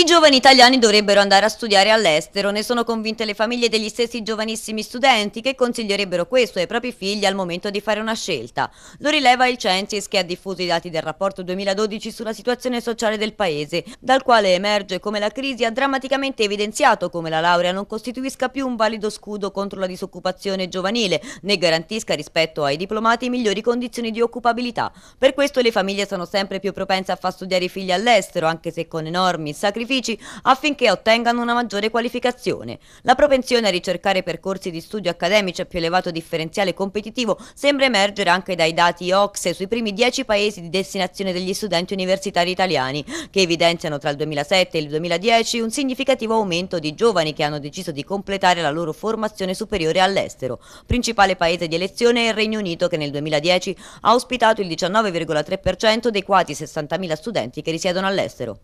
I giovani italiani dovrebbero andare a studiare all'estero, ne sono convinte le famiglie degli stessi giovanissimi studenti che consiglierebbero questo ai propri figli al momento di fare una scelta. Lo rileva il Censis che ha diffuso i dati del rapporto 2012 sulla situazione sociale del paese, dal quale emerge come la crisi ha drammaticamente evidenziato come la laurea non costituisca più un valido scudo contro la disoccupazione giovanile, né garantisca rispetto ai diplomati migliori condizioni di occupabilità. Per questo le famiglie sono sempre più propense a far studiare i figli all'estero, anche se con enormi sacrifici sacrifici affinché ottengano una maggiore qualificazione. La propensione a ricercare percorsi di studio accademici a più elevato differenziale competitivo sembra emergere anche dai dati OXE sui primi 10 paesi di destinazione degli studenti universitari italiani, che evidenziano tra il 2007 e il 2010 un significativo aumento di giovani che hanno deciso di completare la loro formazione superiore all'estero. Principale paese di elezione è il Regno Unito che nel 2010 ha ospitato il 19,3% dei quasi 60.000 studenti che risiedono all'estero.